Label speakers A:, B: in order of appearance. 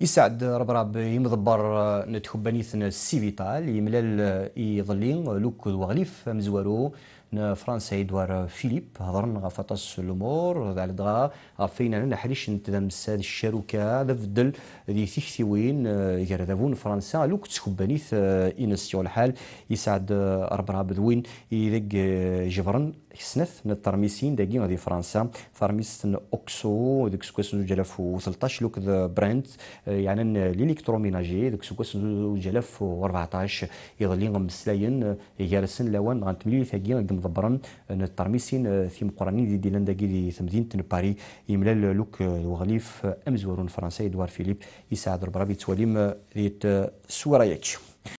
A: يسعد ربراب يمضبر آه، نتخبانيث السيفيتال يملال آه، يظلين آه، لوك وغليف مزوارو فرنسا ادوار فيليب هضرنا غفطس الامور هذا على دغا فينا نحريش نتدمس الشاروكا الشروكه في فدل ذي تيكتي وين يردافون فرنسا لوك تسكبانيث انسيو الحال يسعد ربراب ذوين يذق جبرن سنف من الترميسين داكين غادي فرنسا فرميس اوكسو ديك و13 لوك ذا براند آه، يعني ليليكتروميناجي دوك سكوس 2014 يغلي غمسلاين آه، يارسن لوان غانت غنتملي ثاقي مضبرن الترميسين آه، في مقرنين دي دي داكي دي تمدينة باري يملال لوك وغليف امزورون فرنسي ادوار فيليب يساعد ربي تواليم ريت سورايك